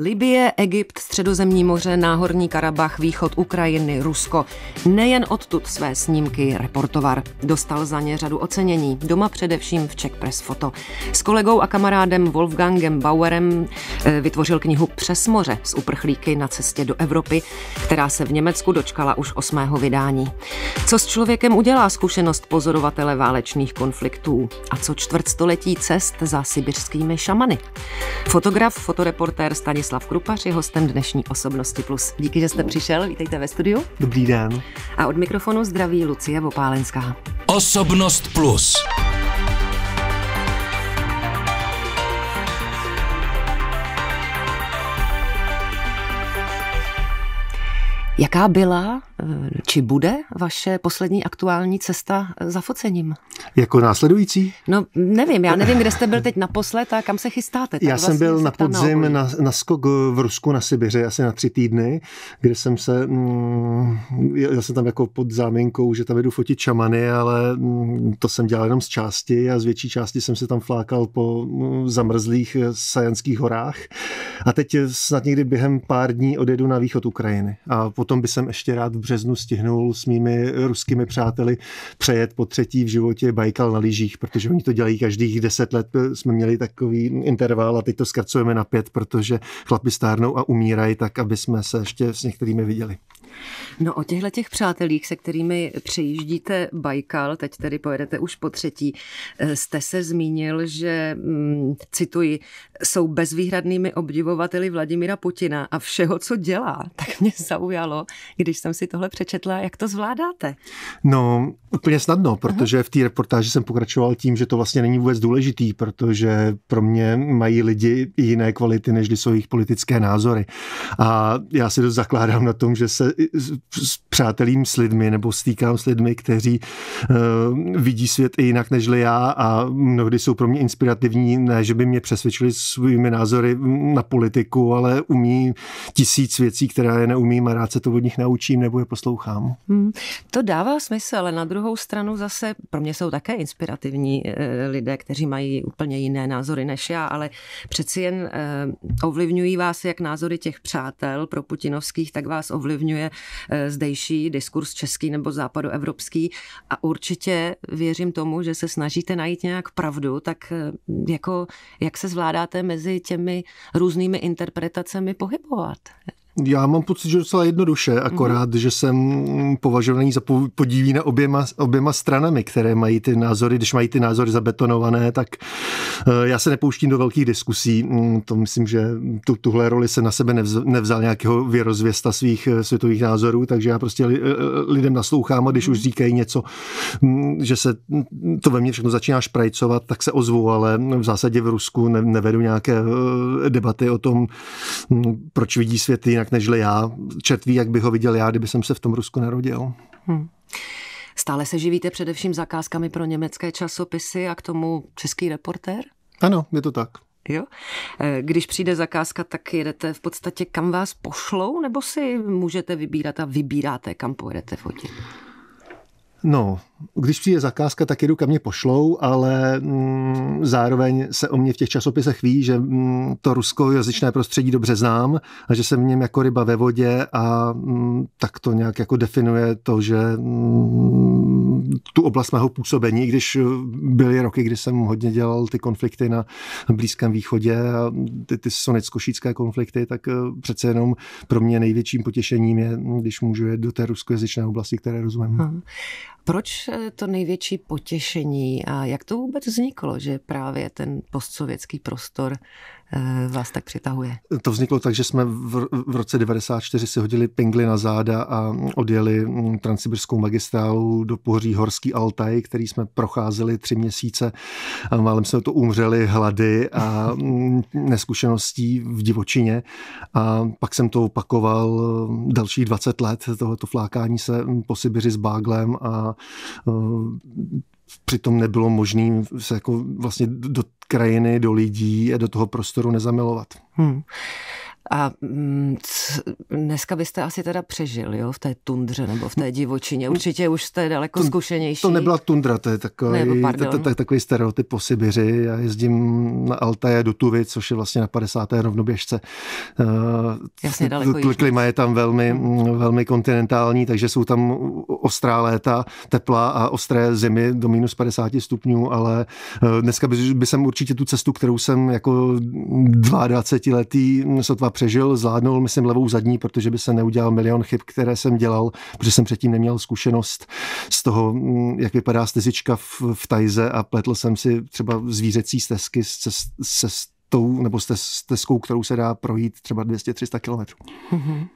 Libie, Egypt, Středozemní moře, Náhorní Karabach, východ Ukrajiny, Rusko. Nejen odtud své snímky reportovar. Dostal za ně řadu ocenění, doma především v Czech Press Photo. S kolegou a kamarádem Wolfgangem Bauerem eh, vytvořil knihu Přes moře z uprchlíky na cestě do Evropy, která se v Německu dočkala už osmého vydání. Co s člověkem udělá zkušenost pozorovatele válečných konfliktů? A co čtvrtstoletí cest za sibirskými šamany? Fotograf, fotoreportér Stanislav Ladislav Krupař je hostem dnešní Osobnosti Plus. Díky, že jste přišel, vítejte ve studiu. Dobrý den. A od mikrofonu zdraví Lucie Vopálenská. Osobnost Plus. Jaká byla eh, či bude vaše poslední aktuální cesta za focením? jako následující? No nevím, já nevím, kde jste byl teď naposled a kam se chystáte. Já vlastně jsem byl na podzim na, na, skok v Rusku na Sibiři asi na tři týdny, kde jsem se, mm, já jsem tam jako pod záminkou, že tam jdu fotit čamany, ale mm, to jsem dělal jenom z části a z větší části jsem se tam flákal po mm, zamrzlých eh, sajanských horách. A teď eh, snad někdy během pár dní odjedu na východ Ukrajiny. A potom by jsem ještě rád v březnu stihnul s mými ruskými přáteli přejet po třetí v životě Bajkal na lyžích, protože oni to dělají každých deset let. Jsme měli takový interval a teď to zkracujeme na pět, protože chlapi stárnou a umírají tak, aby jsme se ještě s některými viděli. No o těchto těch přátelích, se kterými přejíždíte Bajkal, teď tedy pojedete už po třetí, eh, jste se zmínil, že, mm, cituji, jsou bezvýhradnými obdivovateli Vladimira Putina a všeho, co dělá. Tak mě zaujalo, když jsem si tohle přečetla, jak to zvládáte? No, úplně snadno, protože v té reportáži jsem pokračoval tím, že to vlastně není vůbec důležitý, protože pro mě mají lidi jiné kvality, než jsou jejich politické názory. A já si dost zakládám na tom, že se s přátelím s lidmi nebo stýkám s lidmi, kteří uh, vidí svět i jinak než já a mnohdy jsou pro mě inspirativní, ne, že by mě přesvědčili svými názory na politiku, ale umí tisíc věcí, které je neumím a rád se to od nich naučím nebo je poslouchám. Hmm, to dává smysl, ale na druhou stranu zase pro mě jsou také inspirativní eh, lidé, kteří mají úplně jiné názory než já, ale přeci jen eh, ovlivňují vás jak názory těch přátel pro putinovských, tak vás ovlivňuje Eh, zdejší diskurs český nebo západoevropský a určitě věřím tomu, že se snažíte najít nějak pravdu, tak eh, jako jak se zvládáte mezi těmi různými interpretacemi pohybovat? Já mám pocit, že docela jednoduše, akorát, mm-hmm. že jsem považovaný za podíví na oběma, oběma stranami, které mají ty názory. Když mají ty názory zabetonované, tak eh, já se nepouštím do velkých diskusí. Mm, to myslím, že tu, tuhle roli se na sebe nevz, nevzal nějakého věrozvěsta svých eh, světových názorů, takže já prostě eh, lidem naslouchám a když mm-hmm. už mhm. říkají něco, mm, že se to ve mně všechno začíná šprajcovat, tak se ozvu, ale v zásadě v Rusku nevedu nějaké debaty o tom, mm, proč vidí svět jinak jinak nežli já. Čertví, jak bych ho viděl já, kdyby jsem se v tom Rusku narodil. Hmm. Stále se živíte především zakázkami pro německé časopisy a k tomu český reportér? Ano, je to tak. Jo? E, když přijde zakázka, tak jedete v podstatě kam vás pošlou, nebo si můžete vybírat a vybíráte, kam pojedete fotit? No, když přijde zakázka, tak jedu kam mě pošlou, ale mm, zároveň se o mě v těch časopisech ví, že mm, to ruskojazyčné prostředí dobře znám a že jsem v něm jako ryba ve vodě a mm, tak to nějak jako definuje to, že mm, tu oblast mého působení, když byly roky, kdy jsem hodně dělal ty konflikty na Blízkém východě a ty, ty sonecko šítské konflikty, tak eh, přece jenom pro mě největším potěšením je, mm, když můžu jít do té ruskojazyčné oblasti, které rozumím. Hmm. Proč eh, to největší potěšení a jak to vůbec vzniklo, že právě ten postsovětský prostor Eh, vás tak přitahuje? To vzniklo tak, že jsme v, v roce 94 si hodili pingly na záda a odjeli mm, transsibirskou magistrálu do pohoří Horský Altaj, který jsme procházeli tři měsíce. A málem jsme to umřeli hlady a mm, neskušeností v divočině. A pak jsem to opakoval eh, dalších 20 let, tohoto flákání se po Sibiři s báglem a eh, přitom nebylo možné se jako vlastně do krajiny, do lidí a do toho prostoru nezamilovat. Hmm. A mm, dneska byste asi teda přežil, jo, v té tundře nebo v té divočině. No, určitě už jste daleko to, zkušenější. To nebyla tundra, to je takový, takový stereotyp po Sibiři. Já jezdím na Altaje do Tuvy, což je vlastně na 50. rovnoběžce. Eh, Jasně, daleko Klima je tam velmi, velmi kontinentální, takže jsou tam ostrá léta, tepla a ostré zimy do minus 50 stupňů, ale eh, dneska by, by jsem určitě tu cestu, kterou jsem jako 22 letý, sotva přežil, zvládnul, myslím, levou zadní, protože by se neudělal milion chyb, které jsem dělal, protože jsem předtím neměl zkušenost z toho, mm, jak vypadá stezička v, v tajze a pletl jsem si třeba zvířecí stezky se, se tou, nebo s stezkou, kterou se dá projít třeba 200-300 kilometrů. Mm-hmm.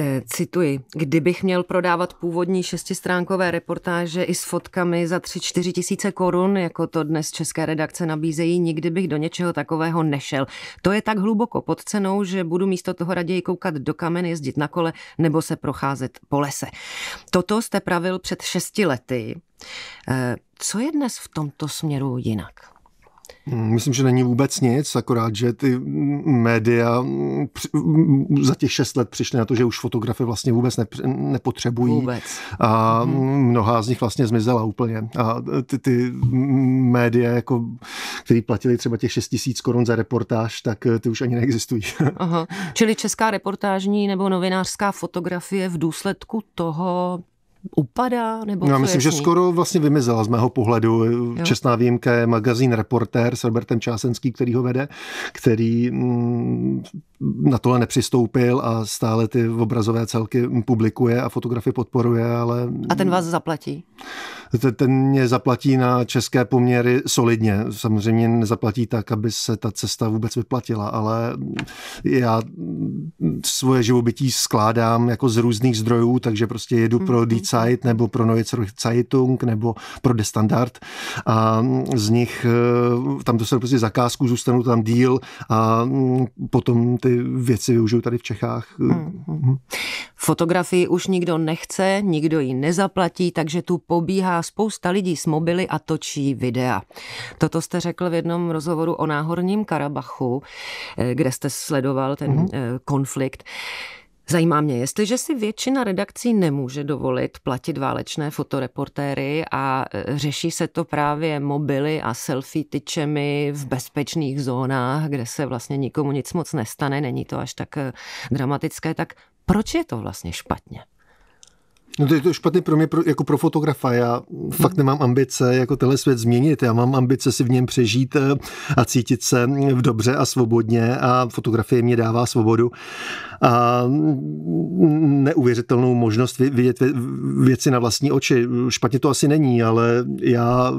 Eh, cituji, kdybych měl prodávat původní šestistránkové reportáže i s fotkami za 3-4 tisíce korun, jako to dnes české redakce nabízejí, nikdy bych do něčeho takového nešel. To je tak hluboko pod cenou, že budu místo toho raději koukat do kamen, jezdit na kole nebo se procházet po lese. Toto jste pravil před šesti lety. Eh, co je dnes v tomto směru jinak? Mm, myslím, že není vůbec nic, akorát, že ty média za těch šest let přišly na to, že už fotografy vlastně vůbec nepotřebují. Vůbec. A mhm. mnoha z nich vlastně zmizela úplně. A ty, ty média, jako, které platili třeba těch 6 tisíc korun za reportáž, tak ty už ani neexistují. Aha. Čili česká reportážní nebo novinářská fotografie v důsledku toho upadá? Nebo Já myslím, že skoro vlastně vymizela z mého pohledu. Eh, jo. Čestná výjimka je magazín Reporter s Robertem Čásenský, který ho vede, který mm, na tohle nepřistoupil a stále ty obrazové celky publikuje a fotografie podporuje, ale... A ten vás zaplatí? Ten mě zaplatí na české poměry solidně. Samozřejmě nezaplatí tak, aby se ta cesta vůbec vyplatila, ale já svoje živobytí skládám jako z různých zdrojů, takže prostě jedu pro mhm, Die mhm. Zeit nebo pro Neue Zeitung nebo pro De Standard a mm, z nich e, tam dostanu prostě zakázku, zůstanu tam díl a mm, potom ty věci využiju tady v Čechách. Hmm. Fotografii už nikdo nechce, nikdo ji nezaplatí, takže tu pobíhá spousta lidí s mobily a točí videa. Toto jste řekl v jednom rozhovoru o náhorním Karabachu, e, kde jste sledoval ten hmm. konflikt konflikt. Zajímá mě, jestliže si většina redakcí nemůže dovolit platit válečné fotoreportéry a e, řeší se to právě mobily a selfie tyčemi v bezpečných zónách, kde se vlastně nikomu nic moc nestane, není to až tak e, dramatické, tak proč je to vlastně špatně? No to je to špatný pro mě pro, jako pro fotografa. Já fakt nemám ambice jako tenhle svět změnit. Já mám ambice si v něm přežít eh, a cítit se v dobře a svobodně a fotografie mě dává svobodu a mm, neuvěřitelnou možnost vidět věci na vlastní oči. Špatně to asi není, ale já,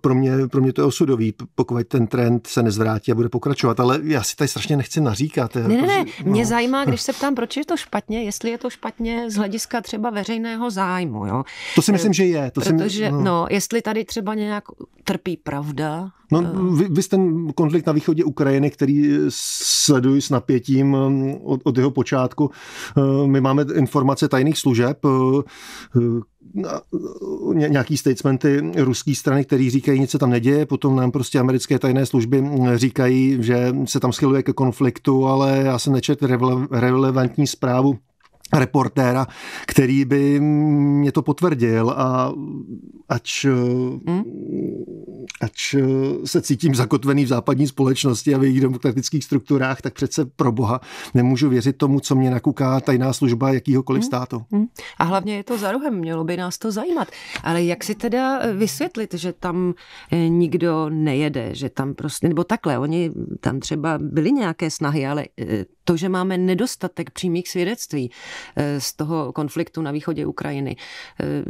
pro mě, pro mě to je osudový, pokud ten trend se nezvrátí a bude pokračovat, ale já si tady strašně nechci naříkat. Jako ne, ne, ne, no. mě zajímá, když se ptám, proč je to špatně, jestli je to špatně z hlediska třeba veřejného zájmu. Jo? To si myslím, eh, že je. To Protože, si my, no. no, jestli tady třeba nějak trpí pravda. No, eh. vy, vy jste ten konflikt na východě Ukrajiny, který sleduji s napětím mm, od, od jeho počátku. Eh, my máme informace tajných služeb, eh, eh, nějaký statementy ruské strany, který říkají, nic se tam neděje, potom nám prostě americké tajné služby říkají, že se tam schyluje ke konfliktu, ale já jsem nečetl relevantní zprávu reportéra, který by mě to potvrdil a ač, hmm? ač se cítím zakotvený v západní společnosti a v jejich demokratických strukturách, tak přece pro boha nemůžu věřit tomu, co mě nakuká tajná služba jakýhokoliv hmm? státu. Hmm? A hlavně je to za rohem, mělo by nás to zajímat. Ale jak si teda eh, vysvětlit, že tam eh, nikdo nejede, že tam prostě, nebo takhle, oni tam třeba byli nějaké snahy, ale eh, to, že máme nedostatek přímých svědectví eh, z toho konfliktu na východě Ukrajiny, eh,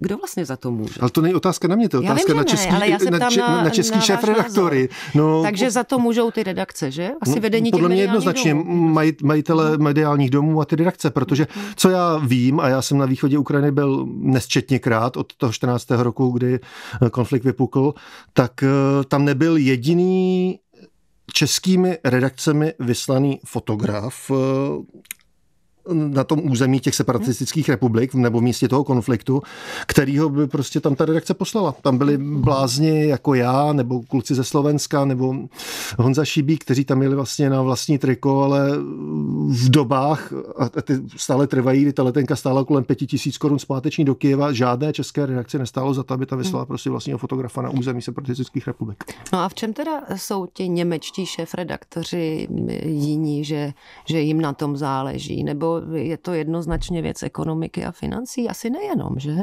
kdo vlastně za to může? Ale to není otázka na mě, to je otázka na, český, ale na, če, na, na český na šéf redaktory. No, Takže za to můžou ty redakce, že? Asi no, vedení Podle těch mě jednoznačně domů. Maj, majitele mhm. mediálních domů a ty redakce, protože mhm. co já vím, a já jsem na východě Ukrajiny byl nesčetněkrát od toho 14. roku, kdy eh, konflikt vypukl, tak tam nebyl jediný českými redakcemi vyslaný fotograf eh, na tom území těch separatistických mhm. republik nebo v místě toho konfliktu, kterýho by prostě tam ta redakce poslala. Tam byli mhm. blázni jako já, nebo kluci ze Slovenska, nebo Honza Šibí, kteří tam měli vlastně na vlastní triko, ale v dobách, a ty stále trvají, kdy ta letenka stála kolem pěti tisíc korun zpáteční do Kyjeva, žádné české redakce nestálo za to, aby tam vyslala mhm. prostě vlastního fotografa na území separatistických republik. No a v čem teda jsou ti němečtí šéf-redaktoři jiní, že, že jim na tom záleží? Nebo jako je to jednoznačně věc ekonomiky a financí? Asi nejenom, že?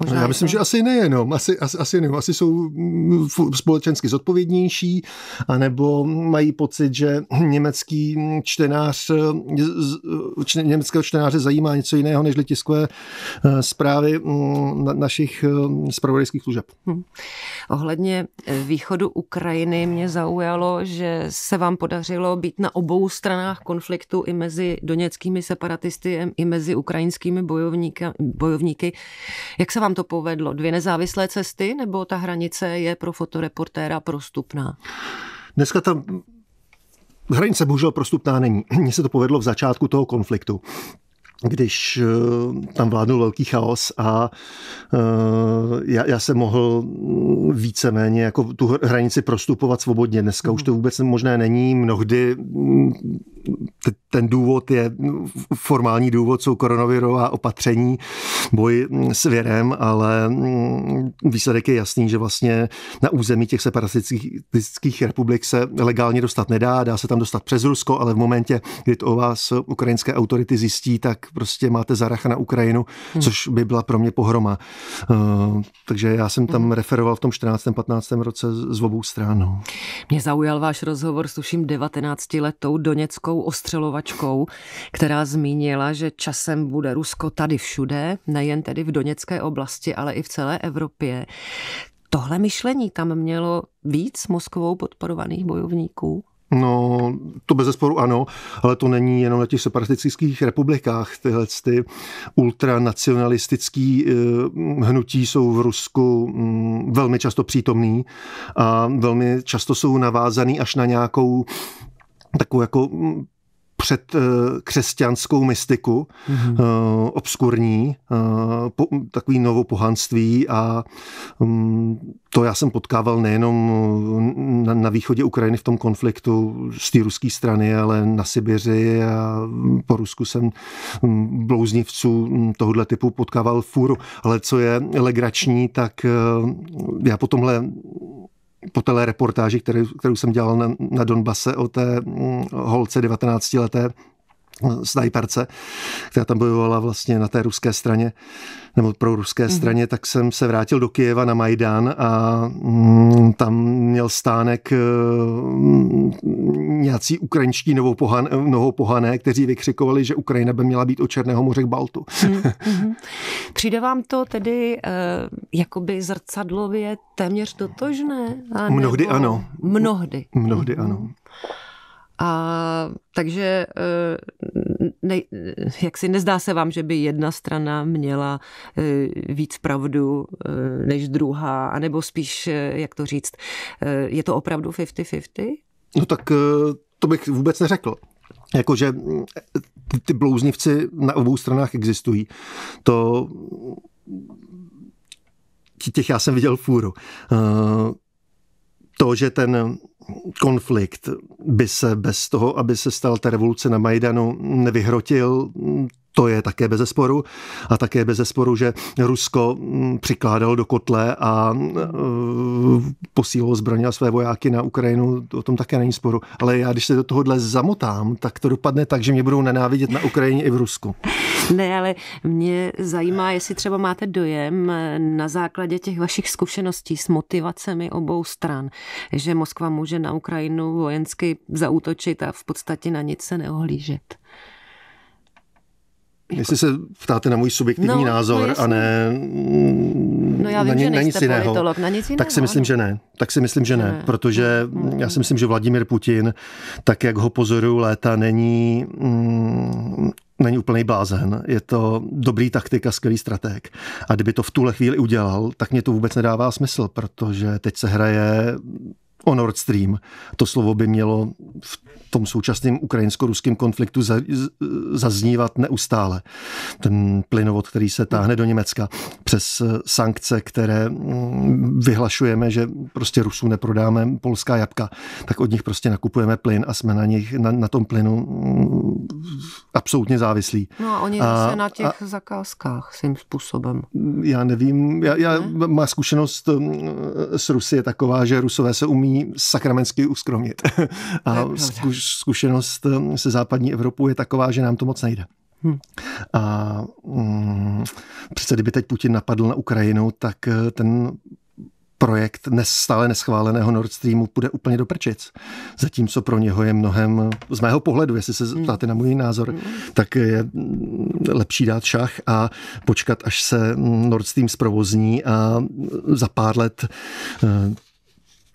Možná Já myslím, to... že asi nejenom, no. asi, asi, asi nejenom, asi jsou mm, společensky zodpovědnější, anebo mají pocit, že německý čtenář, německého čtenáře zajímá něco jiného než tiskové eh, zprávy mm, našich spravodajských eh, služeb. Hmm. Ohledně eh, východu Ukrajiny mě zaujalo, že se vám podařilo být na obou stranách konfliktu i mezi doněckými separatisty, i mezi ukrajinskými bojovníky. bojovníky. Jak se vám vám to povedlo? Dvě nezávislé cesty nebo ta hranice je pro fotoreportéra prostupná? Dneska tam hranice bohužel prostupná není. Mně se to povedlo v začátku toho konfliktu když eh, tam vládnul velký chaos a eh, já, já jsem mohl víceméně jako tu hranici prostupovat svobodně. Dneska už hmm. to vůbec možné není. Mnohdy mm, ten důvod je, no, formální důvod jsou koronavirová opatření, boj hm, s věrem, ale hm, výsledek je jasný, že vlastně na území těch separatistických republik se legálně dostat nedá, dá se tam dostat přes Rusko, ale v momentě, kdy to o vás ukrajinské autority zjistí, tak prostě máte zaracha na Ukrajinu, hmm. což by byla pro mě pohroma. Uh, takže já jsem tam hmm. referoval v tom 14. 15. roce z obou stran. No. Mě zaujal váš rozhovor s tuším 19 letou doněckou tou ostřelovačkou, která zmínila, že časem bude Rusko tady všude, nejen tedy v Doněcké oblasti, ale i v celé Evropě. Tohle myšlení tam mělo víc Moskvou podporovaných bojovníků? No, to bez zesporu ano, ale to není jenom na těch separatistických republikách. Tyhle ty ultranacionalistický eh, hnutí jsou v Rusku mm, velmi často přítomný a velmi často jsou navázaný až na nějakou takovou jako mm, před eh, křesťanskou mystiku, mm-hmm. obskurní, eh, takový novopohanství a mm, to já jsem potkával nejenom na, na východě Ukrajiny v tom konfliktu z té ruské strany, ale na Sibiři a po Rusku jsem mm, blouznivců tohohle typu potkával fůru. Ale co je legrační, tak já po tomhle po té reportáži, kterou, kterou jsem dělal na, na Donbase o té mm, holce 19 leté mm, snajperce, která tam bojovala vlastně na té ruské straně, nebo pro ruské mm. straně, tak jsem se vrátil do Kijeva na Majdan a mm, tam měl stánek eh, nějací ukrajinští novou novopohané, kteří vykřikovali, že Ukrajina by měla být od Černého moře k Baltu. Hmm, hmm. Přijde vám to tedy eh, jakoby zrcadlově téměř totožné? Mnohdy ano. Mnohdy. Mnohdy ano. Hmm. A takže eh, ne, jak si nezdá se vám, že by jedna strana měla eh, víc pravdu eh, než druhá, anebo spíš, jak to říct, je to opravdu 50-50? No tak to bych vůbec neřekl. Jakože ty, ty blouznivci na obou stranách existují. To těch já jsem viděl fůru. To, že ten konflikt by se bez toho, aby se stal ta revoluce na Majdanu, nevyhrotil. To je také bez zesporu. A také bez zesporu, že Rusko mm, přikládalo do kotle a mm, posílalo zbraně a své vojáky na Ukrajinu, o tom také není sporu. Ale já, když se do tohohle zamotám, tak to dopadne tak, že mě budou nenávidět na Ukrajině i v Rusku. Ne, ale mě zajímá, jestli třeba máte dojem na základě těch vašich zkušeností s motivacemi obou stran, že Moskva může na Ukrajinu vojensky zautočit a v podstatě na nic se neohlížet. Jestli se ptáte na můj subjektivní no, no názor no a ne no já vím, na, ně, že na nic jiného, politolog, na nic jiného, tak si myslím, že ne. Tak si myslím, že ne, ne. protože hmm. já si myslím, že Vladimir Putin, tak jak ho pozoruju léta, není mm, není úplný blázen. Je to dobrý taktika, skvělý strateg. A kdyby to v tuhle chvíli udělal, tak mě to vůbec nedává smysl, protože teď se hraje o Nord Stream. To slovo by mělo v tom současném ukrajinsko-ruském konfliktu zaznívat neustále. Ten plynovod, který se táhne do Německa přes sankce, které mm, vyhlašujeme, že prostě Rusů neprodáme polská jabka, tak od nich prostě nakupujeme plyn a jsme na nich, na, na tom plynu mm, absolutně závislí. No a oni a, se na těch a, zakázkách svým způsobem. Já nevím, já, já ne? má zkušenost mm, s Rusy je taková, že Rusové se umí schopni sakramentsky uskromnit. A zkušenost hm, se západní Evropou je taková, že nám to moc nejde. Hmm. A um, přece kdyby teď Putin napadl na Ukrajinu, tak eh, ten projekt nes, stále neschváleného Nord Streamu půjde úplně do prčic. Zatímco pro něho je mnohem, z mého pohledu, jestli se hm. ptáte na můj názor, tak je lepší dát šach a počkat, až se Nord Stream zprovozní a za pár let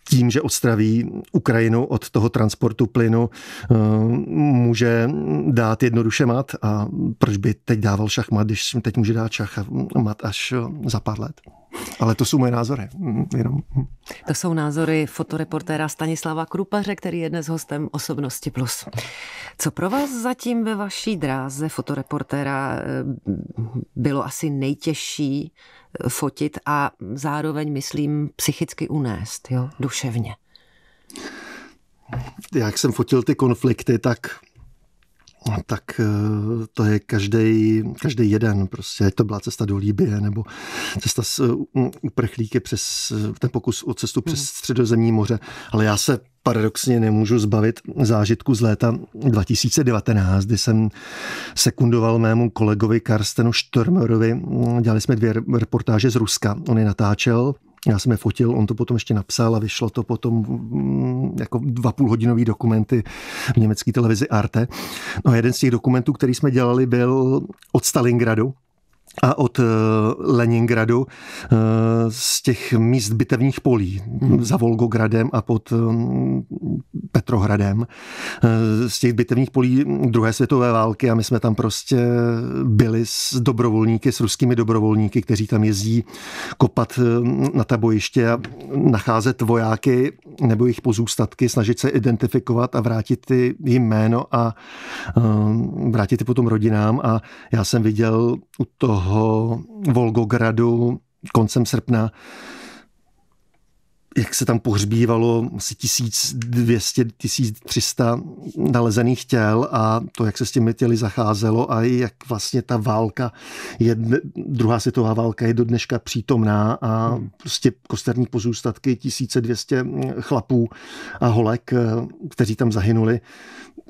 tím, že odstraví Ukrajinu od toho transportu plynu, eh, může dát jednoduše mat a proč by teď dával šachmat, když teď může dát šach mat až eh, za pár let. Ale to jsou moje názory. Hm, jenom. Hm. To jsou názory fotoreportéra Stanislava Krupaře, který je dnes hostem Osobnosti Plus. Co pro vás zatím ve vaší dráze fotoreportéra eh, bylo asi nejtěžší fotit a zároveň, myslím, psychicky unést, jo, duševně. Jak jsem fotil ty konflikty, tak tak eh, to je každý, každý jeden. Prostě, to byla cesta do Líbie, nebo cesta z uprchlíky přes ten pokus o cestu přes hmm. středozemní moře. Ale já se paradoxně nemůžu zbavit zážitku z léta 2019, kdy jsem sekundoval mému kolegovi Karstenu Štormerovi. Dělali jsme dvě reportáže z Ruska. On je natáčel já jsem je fotil, on to potom ještě napsal a vyšlo to potom mm, jako dva půlhodinový dokumenty v německé televizi Arte. No a jeden z těch dokumentů, který jsme dělali, byl od Stalingradu, a od eh, Leningradu eh, z těch míst bitevních polí hmm. za Volgogradem a pod eh, Petrohradem z těch bitevních polí druhé světové války a my jsme tam prostě byli s dobrovolníky, s ruskými dobrovolníky, kteří tam jezdí kopat na ta bojiště a nacházet vojáky nebo jejich pozůstatky, snažit se identifikovat a vrátit ty jim jméno a um, vrátit je potom rodinám. A já jsem viděl u toho Volgogradu koncem srpna jak se tam pohřbívalo asi 1200, 1300 nalezených těl a to, jak se s těmi těly zacházelo a jak vlastně ta válka, je, druhá světová válka je do dneška přítomná a hmm. prostě kosterní pozůstatky 1200 chlapů a holek, eh, kteří tam zahynuli.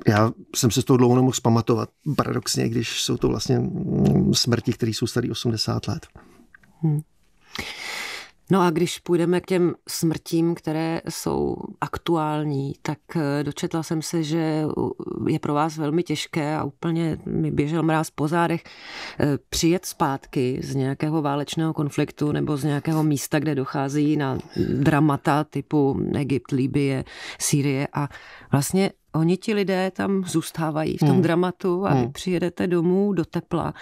Já jsem se z toho dlouho nemohl zpamatovat, paradoxně, když jsou to vlastně mm, smrti, které jsou staré 80 let. Hmm. No a když půjdeme k těm smrtím, které jsou aktuální, tak eh, dočetla jsem se, že eh, je pro vás velmi těžké a úplně mi běžel mráz po zádech eh, přijet zpátky z nějakého válečného konfliktu nebo z nějakého místa, kde dochází na dramata typu Egypt, Libie, Sýrie a vlastně oni ti lidé tam zůstávají v tom hmm. dramatu a hmm. vy přijedete domů do tepla.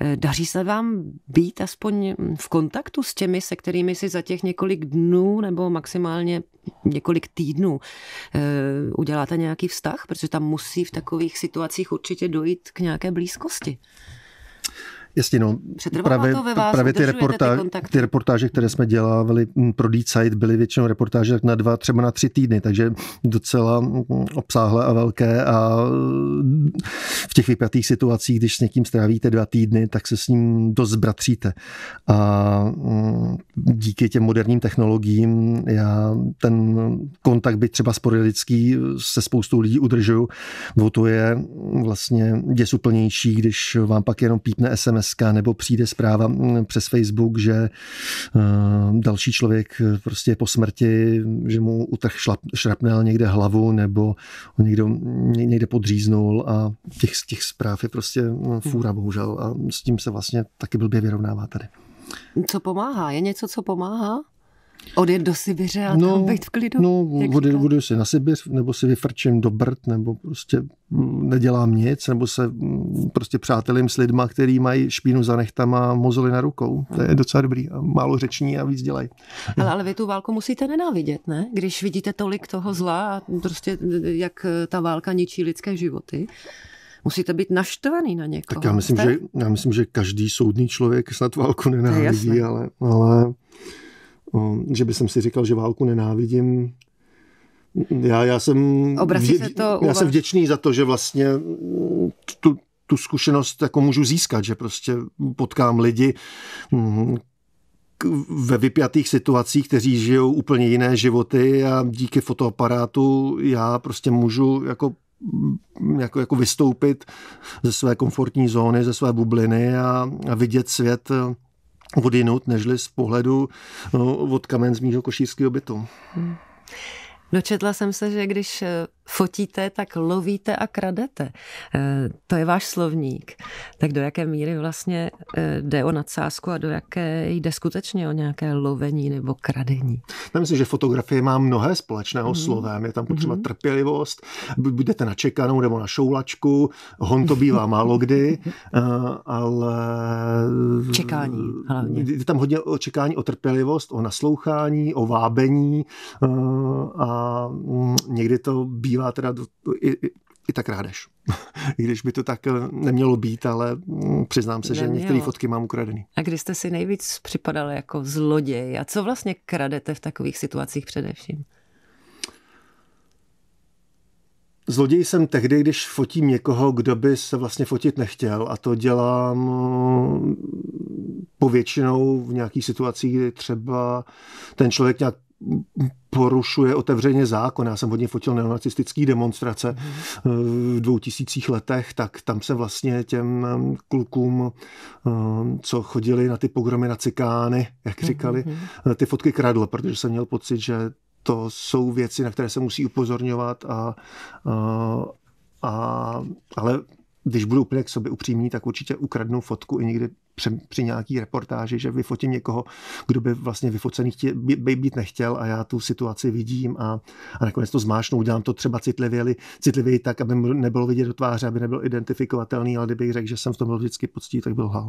Eh, daří se vám být aspoň v kontaktu s těmi, se kterými si za těch několik dnů nebo maximálně několik týdnů e, uděláte nějaký vztah? Protože tam musí v takových situacích určitě dojít k nějaké blízkosti. Jasně, no. právě, to ve vás, právě ty, reportá- ty, ty reportáže, které jsme dělali pro d sight byly většinou reportáže tak na dva, třeba na tři týdny, takže docela obsáhlé a velké a v těch vypjatých situacích, když s někým strávíte dva týdny, tak se s ním dost zbratříte. A mm, díky těm moderním technologiím já ten kontakt by třeba sporadický se spoustou lidí udržuju, o to je vlastně děsuplnější, když vám pak jenom pípne SMS SMS nebo přijde zpráva mm, přes Facebook, že eh, další člověk eh, prostě je po smrti, že mu utrh šlap, šrapnel někde hlavu, nebo ho někdo, někde podříznul a těch, těch zpráv je prostě eh, fůra, hmm. bohužel. A s tím se vlastně taky blbě vyrovnává tady. Co pomáhá? Je něco, co pomáhá? Odjet do Sibiře a no, tam být v klidu? No, odjet, odjet si na Sibir, nebo si vyfrčím do Brd, nebo prostě mm, nedělám nic, nebo se mm, prostě přátelím s lidma, kteří mají špínu za nechtama, mozoli na rukou. To je hmm. docela dobrý. málo řeční a víc dělají. Ale, ale vy tu válku musíte nenávidět, ne? Když vidíte tolik toho zla a prostě jak ta válka ničí lidské životy. Musíte být naštvaný na někoho. Tak já myslím, že, já myslím že každý soudný člověk snad válku nenávidí, ale, ale Mm, že by jsem si říkal, že válku nenávidím. Já, já jsem vdě, se to já jsem vděčný za to, že vlastně mm, tu, tu zkušenost jako můžu získat, že prostě potkám lidi, mm, ve vypjatých situacích, kteří žijou úplně jiné životy a díky fotoaparátu já prostě můžu jako jako, jako vystoupit ze své komfortní zóny, ze své bubliny a, a vidět svět odinut, nežli z pohledu no, od kamen z mýho košířského bytu. Hmm. Dočetla jsem se, že když eh, fotíte, tak lovíte a kradete. E, to je váš slovník. Tak do jaké míry vlastně e, jde o nadsázku a do jaké jde skutečně o nějaké lovení nebo kradení? Já myslím, že fotografie má mnohé společného mm. hmm slovem. Je tam potřeba mm. Mm-hmm. trpělivost, budete na čekanou nebo na šoulačku, hon to bývá málo kdy, e, ale... Čekání hlavně. Je tam hodně o čekání, o trpělivost, o naslouchání, o vábení a mm, někdy to bývá dívá teda do, i, i, i tak rádeš. I když by to tak eh, nemělo být, ale mm, přiznám se, nemělo. že některé fotky mám ukradený. A kdy jste si nejvíc připadal jako zloděj? A co vlastně kradete v takových situacích především? Zloděj jsem tehdy, když fotím někoho, kdo by se vlastně fotit nechtěl a to dělám mm, povětšinou v nějakých situacích, kdy třeba ten člověk nějak porušuje otevřeně zákon. Já jsem hodně fotil neonacistické demonstrace mhm. eh, v 2000 letech, tak tam se vlastně těm eh, klukům, eh, co chodili na ty pogromy na cikány, jak říkali, mhm. ty fotky kradl, protože jsem měl pocit, že to jsou věci, na které se musí upozorňovat a, a, a ale když budu úplně k sobě upřímný, tak určitě ukradnu fotku i někde při, při nějaký reportáži, že vyfotím někoho, kdo by vlastně vyfocený chtě, by, být nechtěl a já tu situaci vidím a, a nakonec to zmášnu, udělám to třeba citlivěji, citlivěji tak, aby nebylo vidět do tváře, aby nebyl identifikovatelný, ale kdybych řekl, že jsem v tom byl vždycky poctí, tak byl hal.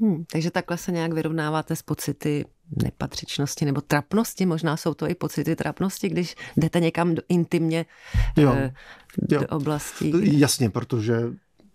Hmm, takže takhle se nějak vyrovnáváte s pocity nepatřičnosti nebo trapnosti, možná jsou to i pocity trapnosti, když jdete někam do, intimně jo, eh, do jo. oblastí. Kde... Jasně, protože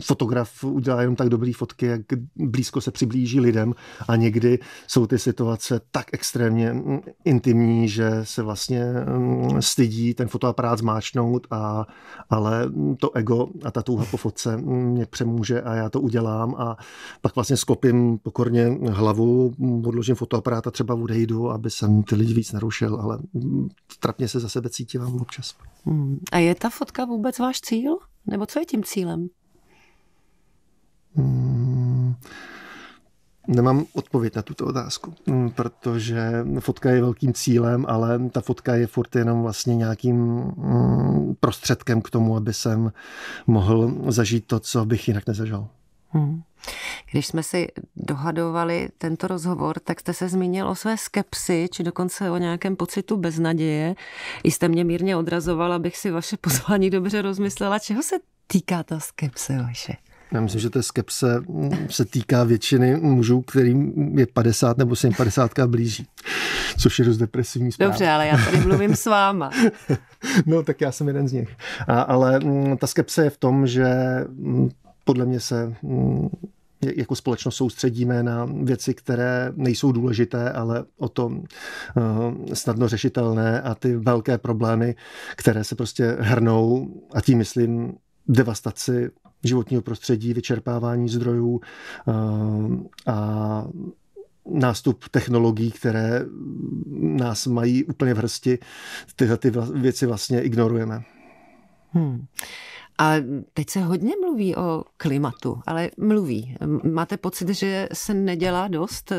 fotograf udělá jenom tak dobrý fotky, jak blízko se přiblíží lidem a někdy jsou ty situace tak extrémně mm, intimní, že se vlastně mm, stydí ten fotoaparát zmáčnout a, ale to ego a ta touha po fotce mm, mě přemůže a já to udělám a pak vlastně skopím pokorně hlavu, odložím fotoaparát a třeba odejdu, aby jsem ty lidi víc narušil, ale trapně se za sebe cítím občas. Hmm. A je ta fotka vůbec váš cíl? Nebo co je tím cílem? Hmm. Nemám odpověď na tuto otázku, hmm, protože fotka je velkým cílem, ale ta fotka je furt jenom vlastně nějakým hmm, prostředkem k tomu, aby jsem mohl zažít to, co bych jinak nezažil. Když jsme si dohadovali tento rozhovor, tak jste se zmínil o své skepsi, či dokonce o nějakém pocitu beznaděje. Jste mě mírně odrazoval, abych si vaše pozvání dobře rozmyslela. Čeho se týká ta skepse vaše? Já myslím, že je skepse se týká většiny mužů, kterým je 50 nebo se jim 50 blíží, což je dost depresivní zpráva. Dobře, ale já tady mluvím s váma. no, tak já jsem jeden z nich. A, ale mm, ta skepse je v tom, že mm, podle mě se mm, jako společnost soustředíme na věci, které nejsou důležité, ale o tom eh, snadno řešitelné a ty velké problémy, které se prostě hrnou a tím myslím devastaci životního prostředí, vyčerpávání zdrojů eh, a nástup technologií, které nás mají úplně v hrsti. Tyhle ty věci vlastně ignorujeme. Hmm. A teď se hodně mluví o klimatu, ale mluví. Máte pocit, že se nedělá dost eh,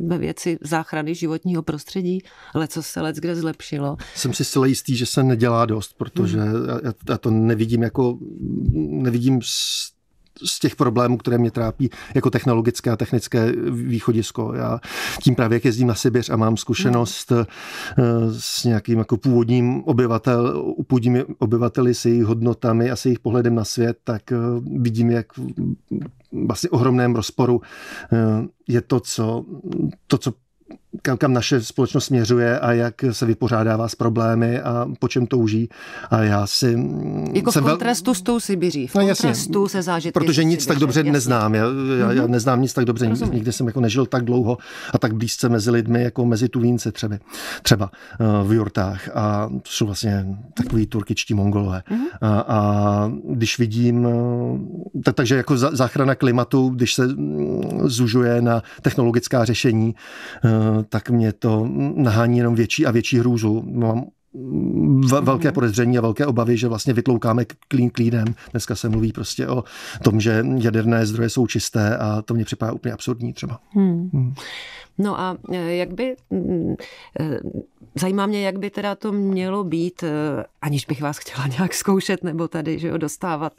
ve věci záchrany životního prostředí, ale co se let kde zlepšilo? Jsem si zcela jistý, že se nedělá dost, protože hmm. já, to nevidím jako, nevidím z těch problémů, které mě trápí jako technologické a technické východisko. Já tím právě, jak jezdím na Sibiř a mám zkušenost hmm. eh, s nějakým jako původním obyvatel, původními obyvateli s jejich hodnotami a s jejich pohledem na svět, tak eh, vidím, jak vlastně ohromném rozporu eh, je to, co, to, co kam, kam naše společnost směřuje a jak se vypořádává s problémy a po čem touží. A já si... Mm, jako jsem v kontrastu vel... s tou Sibiří, v no, kontrastu jasně, se zážitky Protože nic Sibiře, tak dobře jasně. neznám. Já, já, já mhm. neznám nic tak dobře. Rozumím. Nikdy jsem jako nežil tak dlouho a tak blízce mezi lidmi, jako mezi Tuvínci třeba, třeba eh, v Jurtách. A to jsou vlastně takový turkičtí mongolové. Mm-hmm. A, a když vidím... Eh, tak, takže jako záchrana klimatu, když se mm, zužuje na technologická řešení, eh, tak mě to nahání jenom větší a větší hrůzu. Mám mhm. velké podezření a velké obavy, že vlastně vytloukáme klín klínem. Dneska se mluví prostě o tom, že jaderné zdroje jsou čisté a to mě připadá úplně absurdní třeba. Hmm. Hmm. No a e, jak by, mm, e, zajímá mě, jak by teda to mělo být, e, aniž bych vás chtěla nějak zkoušet nebo tady že jo, dostávat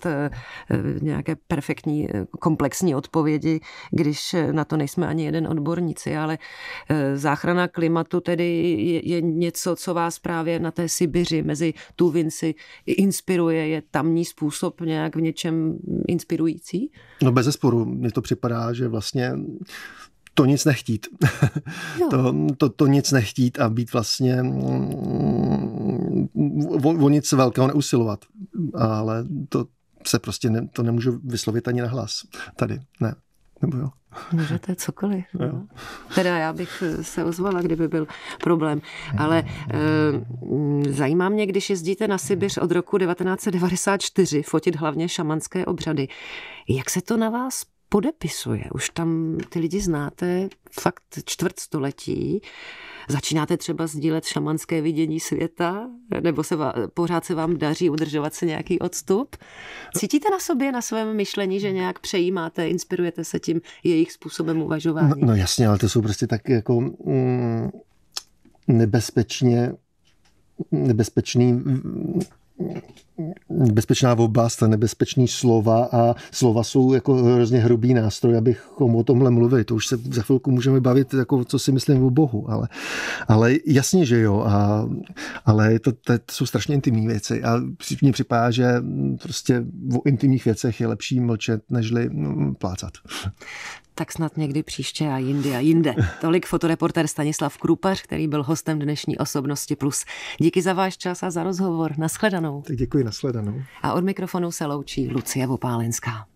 nějaké perfektní komplexní odpovědi, když na to nejsme ani jeden odborníci, ale záchrana klimatu tedy je, je něco, co vás právě na té Sibiři mezi Tuvinci inspiruje, je tamní způsob nějak v něčem inspirující? No bez zesporu, mně to připadá, že vlastně to nic nechtít. to, to, to nic nechtít a být vlastně mm, o, o nic velkého neusilovat. Ale to se prostě ne, to nemůžu vyslovit ani na hlas. Tady, ne. Nebo jo. Můžete cokoliv. Jo. No. Teda já bych eh, se ozvala, kdyby byl problém. Ale e, zajímá mě, když jezdíte na Sibiř od roku 1994 fotit hlavně šamanské obřady, jak se to na vás podepisuje. Už tam ty lidi znáte fakt čtvrtstoletí. Začínáte třeba sdílet šamanské vidění světa, nebo se vám, pořád se vám daří udržovat se nějaký odstup. Cítíte na sobě, na svém myšlení, že nějak přejímáte, inspirujete se tím jejich způsobem uvažování? No, no jasně, ale to jsou prostě tak jako mm, nebezpečně nebezpečný mm, bezpečná oblast, nebezpečný slova a slova jsou jako hrozně hrubý nástroj, abychom o tomhle mluvili. To už se za chvilku můžeme bavit, jako co si myslím o Bohu, ale, ale jasně, že jo, a, ale to, to, jsou strašně intimní věci a mně připadá, že prostě o intimních věcech je lepší mlčet, nežli mm, plácat. Tak snad někdy příště a jindy a jinde. Tolik fotoreportér Stanislav Krupař, který byl hostem dnešní osobnosti Plus. Díky za váš čas a za rozhovor. Naschledanou. Tak děkuji. Děkuji, nasledanou. A od mikrofonu se loučí Lucie Vopálenská.